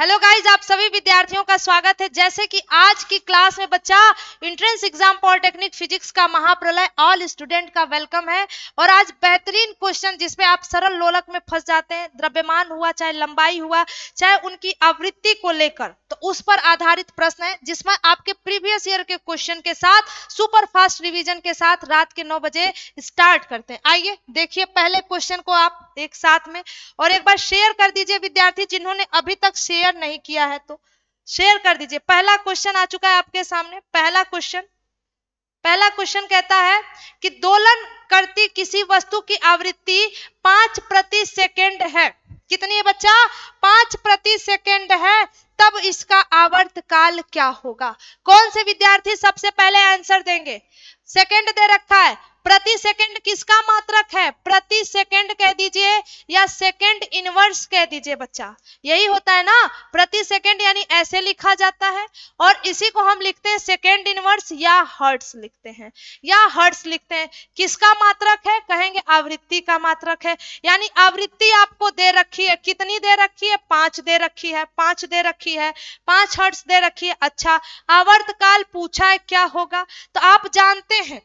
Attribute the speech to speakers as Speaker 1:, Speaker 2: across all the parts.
Speaker 1: Hello guys आप सभी विद्यार्थियों का स्वागत है जैसे कि आज की क्लास में बच्चा इंट्रेंस एग्जाम पॉलिटेक्निक फिजिक्स का महाप्रलय ऑल स्टूडेंट का वेलकम है और आज बेहतरीन क्वेश्चन जिसमें आप सरल लोलक में फंस जाते हैं द्रव्यमान हुआ चाहे लंबाई हुआ चाहे उनकी आवृत्ति को लेकर तो उस पर आधारित प्रश्न है जिसमें आपके प्रीवियस ईयर के क्वेश्चन के साथ सुपर फास्ट रिविजन के साथ रात के नौ बजे स्टार्ट करते हैं आइए देखिए पहले क्वेश्चन को आप एक साथ में और एक बार शेयर कर दीजिए विद्यार्थी जिन्होंने अभी तक शेयर नहीं किया है तो शेयर कर दीजिए पहला क्वेश्चन आ चुका है आपके सामने पहला क्वेश्चन पहला क्वेश्चन कहता है कि दोलन करती किसी वस्तु की आवृत्ति पांच प्रति सेकेंड है कितनी है बच्चा पांच प्रति सेकेंड है तब इसका आवर्त काल क्या होगा कौन से विद्यार्थी सबसे पहले आंसर देंगे सेकंड दे रखा है प्रति सेकंड किसका मात्रक है प्रति सेकंड कह दीजिए या सेकंड इनवर्स कह दीजिए बच्चा यही होता है ना प्रति सेकंड यानी ऐसे लिखा जाता है और इसी को हम लिखते हैं सेकंड इनवर्स या हर्ट्स लिखते हैं या हर्ट्स लिखते हैं किसका मात्रक है कहेंगे आवृत्ति का मात्रक है यानी आवृत्ति आपको दे रखी है कितनी दे रखी है पांच दे रखी है पांच दे रखी है पांच हर्ट्स दे रखी है अच्छा आवर्तकाल पूछा है क्या होगा तो आप जानते जानते हैं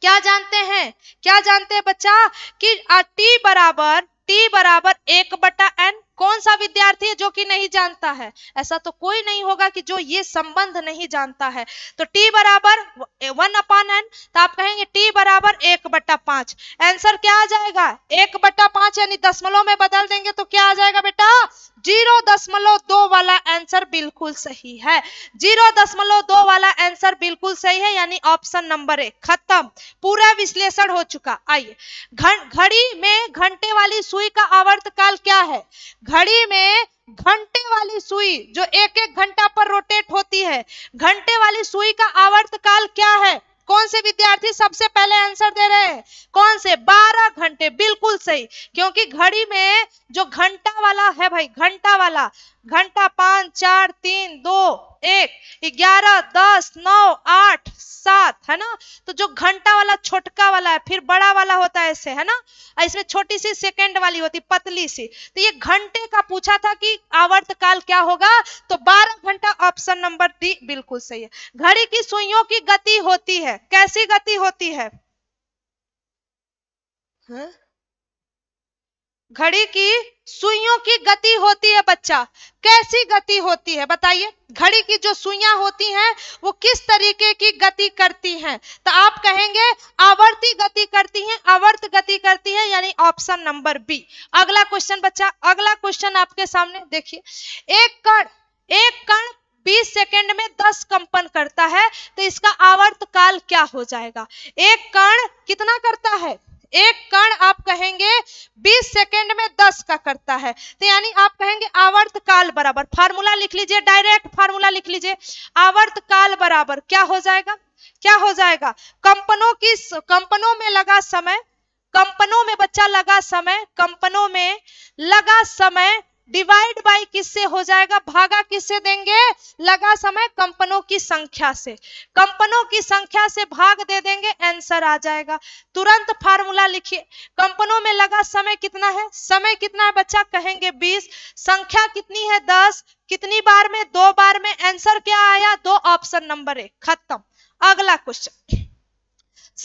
Speaker 1: क्या जानते हैं क्या जानते हैं बच्चा कि टी बराबर टी बराबर एक बटा एन कौन सा विद्यार्थी है जो कि नहीं जानता है ऐसा तो कोई नहीं होगा कि जो ये संबंध नहीं जानता है तो टी बराबर वन अपान एन तो आप कहेंगे टी बराबर एक बट्टा पांच आंसर क्या आ जाएगा एक बट्टा पांच यानी दशमलव में बदल देंगे तो क्या आ जाएगा बेटा जीरो दशमलव दो वाला आंसर बिल्कुल सही है जीरो दशमलव दो वाला आंसर बिल्कुल सही है यानी ऑप्शन नंबर एक खत्म पूरा विश्लेषण हो चुका आइए घड़ी में घंटे वाली सुई का आवर्त काल क्या है घ, घड़ी में घंटे वाली सुई जो एक एक घंटा पर रोटेट होती है घंटे वाली सुई का आवर्त काल क्या है कौन से विद्यार्थी सबसे पहले आंसर दे रहे हैं कौन से 12 घंटे बिल्कुल सही क्योंकि घड़ी में जो घंटा वाला है भाई घंटा वाला घंटा पांच चार तीन दो एक ग्यारह दस नौ आठ सात है ना तो जो घंटा वाला छोटका वाला है फिर बड़ा वाला होता है ऐसे है ना इसमें छोटी सी सेकेंड वाली होती पतली सी तो ये घंटे का पूछा था कि आवर्त काल क्या होगा तो बारह घंटा ऑप्शन नंबर डी बिल्कुल सही है घड़ी की सुइयों की गति होती है कैसी गति होती है हा? घड़ी की सुइयों की गति होती है बच्चा कैसी गति होती है बताइए घड़ी की जो सुइयां होती हैं वो किस तरीके की गति करती हैं तो आप कहेंगे आवर्ती गति करती हैं आवर्त गति करती है यानी ऑप्शन नंबर बी अगला क्वेश्चन बच्चा अगला क्वेश्चन आपके सामने देखिए एक कण एक कण 20 सेकंड में 10 कंपन करता है तो इसका आवर्त काल क्या हो जाएगा एक कण कितना करता है एक कण आप कहेंगे 20 सेकंड में 10 का करता है तो यानी आप कहेंगे आवर्त काल बराबर फार्मूला लिख लीजिए डायरेक्ट फार्मूला लिख लीजिए आवर्त काल बराबर क्या हो जाएगा क्या हो जाएगा कंपनों की कंपनों में लगा समय कंपनों में बच्चा लगा समय कंपनों में लगा समय डिवाइड बाय किससे हो जाएगा भागा किससे देंगे लगा समय कंपनों की संख्या से कंपनों की संख्या से भाग दे देंगे आंसर आ जाएगा तुरंत फार्मूला लिखिए कंपनों में लगा समय कितना है समय कितना है बच्चा कहेंगे बीस संख्या कितनी है दस कितनी बार में दो बार में आंसर क्या आया दो ऑप्शन नंबर एक खत्म अगला क्वेश्चन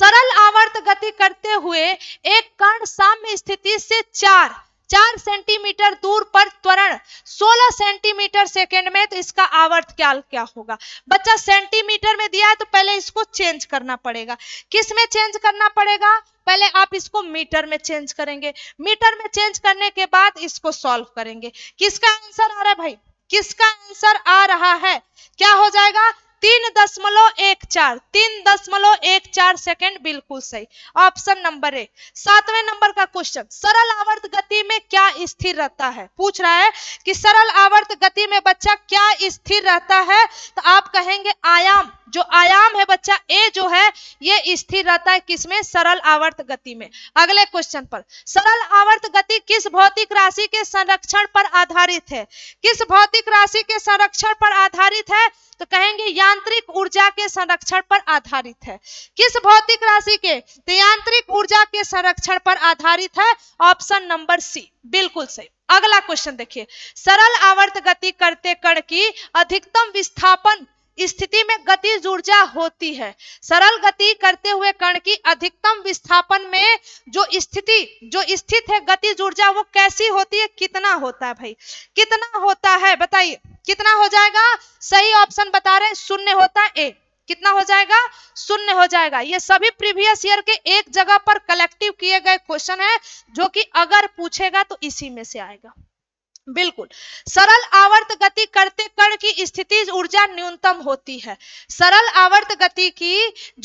Speaker 1: सरल आवर्त गति करते हुए एक कण साम्य स्थिति से चार चार सेंटीमीटर दूर पर त्वरण 16 सेंटीमीटर सेकेंड में तो इसका आवर्त क्या क्या होगा बच्चा सेंटीमीटर में दिया है तो पहले इसको चेंज करना पड़ेगा किस में चेंज करना पड़ेगा पहले आप इसको मीटर में चेंज करेंगे मीटर में चेंज करने के बाद इसको सॉल्व करेंगे किसका आंसर आ रहा है भाई किसका आंसर आ रहा है क्या हो जाएगा तीन दशमलव एक चार तीन दशमलव एक चार सेकेंड बिल्कुल सही ऑप्शन नंबर ए सातवें नंबर का क्वेश्चन सरल आवर्त गति में क्या स्थिर रहता है पूछ रहा है कि सरल आवर्त गति में बच्चा क्या स्थिर रहता है तो आप कहेंगे आयाम जो आयाम है बच्चा ए जो है ये स्थिर रहता है किसमें सरल आवर्त गति में अगले क्वेश्चन पर सरल आवर्त गति किस भौतिक राशि के संरक्षण पर आधारित है किस भौतिक राशि के संरक्षण पर आधारित है तो कहेंगे या यांत्रिक ऊर्जा के संरक्षण पर आधारित है किस भौतिक राशि के तो यांत्रिक ऊर्जा के संरक्षण पर आधारित है ऑप्शन नंबर सी बिल्कुल सही अगला क्वेश्चन देखिए सरल आवर्त गति करते कण की अधिकतम विस्थापन स्थिति में गति ऊर्जा होती है सरल गति करते हुए कण की अधिकतम विस्थापन में जो स्थिति जो स्थित है गति ऊर्जा वो कैसी होती है कितना होता है भाई कितना होता है बताइए कितना हो जाएगा सही ऑप्शन बता रहे शून्य होता है ए कितना हो जाएगा शून्य हो जाएगा ये सभी प्रीवियस ईयर के एक जगह पर कलेक्टिव किए गए क्वेश्चन है जो कि अगर पूछेगा तो इसी में से आएगा बिल्कुल सरल आवर्त गति करते कण की स्थिति ऊर्जा न्यूनतम होती है सरल आवर्त गति की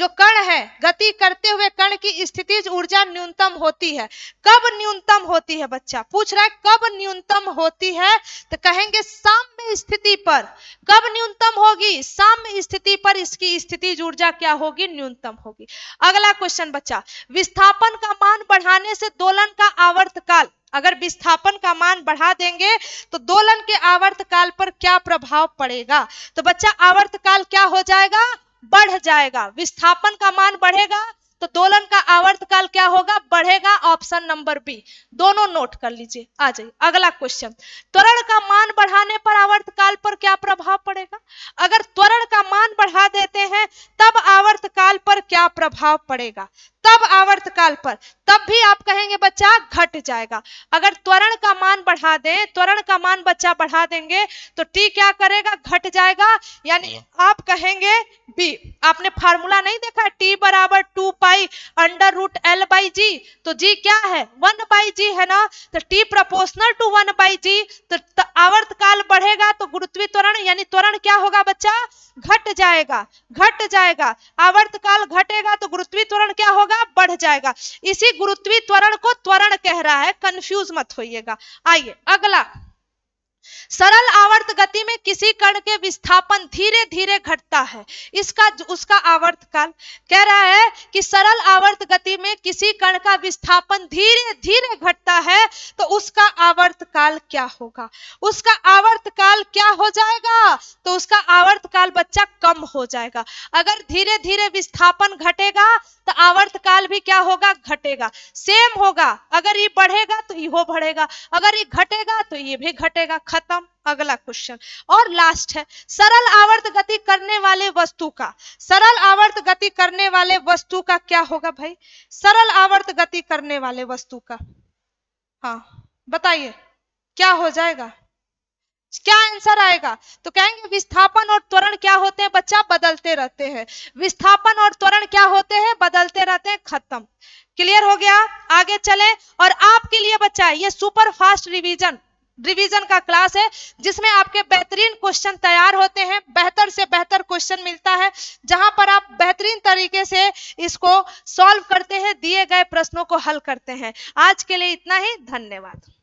Speaker 1: जो कण है गति करते हुए कण की स्थिति ऊर्जा न्यूनतम होती है कब न्यूनतम होती है बच्चा पूछ रहा है कब न्यूनतम होती है तो कहेंगे साम्य स्थिति पर कब न्यूनतम होगी साम्य स्थिति पर इसकी स्थिति ऊर्जा क्या होगी न्यूनतम होगी अगला क्वेश्चन बच्चा विस्थापन का मान बढ़ाने से दोलन का आवर्त काल अगर विस्थापन का मान बढ़ा देंगे तो दोलन के आवर्त काल पर क्या प्रभाव पड़ेगा तो बच्चा आवर्त काल क्या हो जाएगा बढ़ जाएगा विस्थापन का मान बढ़ेगा तो दोलन का आवर्त काल क्या होगा बढ़ेगा ऑप्शन नंबर बी दोनों नोट कर लीजिए आ जाइए अगला क्वेश्चन त्वरण का मान बढ़ाने पर आवर्त काल पर क्या प्रभाव पड़ेगा अगर त्वरण का मान बढ़ा देते हैं तब आवर्त काल पर क्या प्रभाव पड़ेगा तब आवर्त काल पर तब भी आप कहेंगे बच्चा घट जाएगा अगर त्वरण का मान बढ़ा दें त्वरण का मान बच्चा बढ़ा देंगे तो टी क्या करेगा घट जाएगा यानी हाँ। आप कहेंगे बी आपने फार्मूला नहीं देखा टी बराबर two pi under root L by G तो जी क्या है वन बाई जी है ना तो T proportional to one by G तो आवर्त काल बढ़ेगा तो गुरुत्वी त्वरण यानी त्वरण क्या होगा बच्चा घट जाएगा घट जाएगा आवर्त काल घटेगा तो गुरुत्वी त्वरण क्या होगा बढ़ जाएगा इसी गुरुत्वी त्वरण को त्वरण कह रहा है कंफ्यूज मत होइएगा आइए अगला सरल आवर्त गति में किसी कण के विस्थापन धीरे धीरे घटता है इसका उसका आवर्त काल कह रहा है कि सरल आवर्त गति में किसी कण का विस्थापन धीरे धीरे घटता है तो उसका आवर्त काल क्या होगा उसका आवर्त काल क्या हो जाएगा तो उसका आवर्त काल बच्चा कम हो जाएगा अगर धीरे धीरे विस्थापन घटेगा तो आवर्त काल भी क्या होगा घटेगा सेम होगा अगर ये बढ़ेगा तो ये हो बढ़ेगा अगर ये घटेगा तो ये भी घटेगा खत्म अगला क्वेश्चन और लास्ट है सरल आवर्त गति करने वाले वस्तु का सरल आवर्त गति करने वाले वस्तु का क्या होगा भाई सरल आवर्त गति करने वाले वस्तु का हाँ बताइए क्या हो जाएगा क्या आंसर आएगा तो कहेंगे विस्थापन और त्वरण क्या होते हैं बच्चा बदलते रहते हैं विस्थापन और त्वरण क्या होते हैं बदलते रहते हैं खत्म क्लियर हो गया आगे चले और आपके लिए बच्चा ये सुपर फास्ट रिवीजन रिवीजन का क्लास है जिसमें आपके बेहतरीन क्वेश्चन तैयार होते हैं बेहतर से बेहतर क्वेश्चन मिलता है जहां पर आप बेहतरीन तरीके से इसको सॉल्व करते हैं दिए गए प्रश्नों को हल करते हैं आज के लिए इतना ही धन्यवाद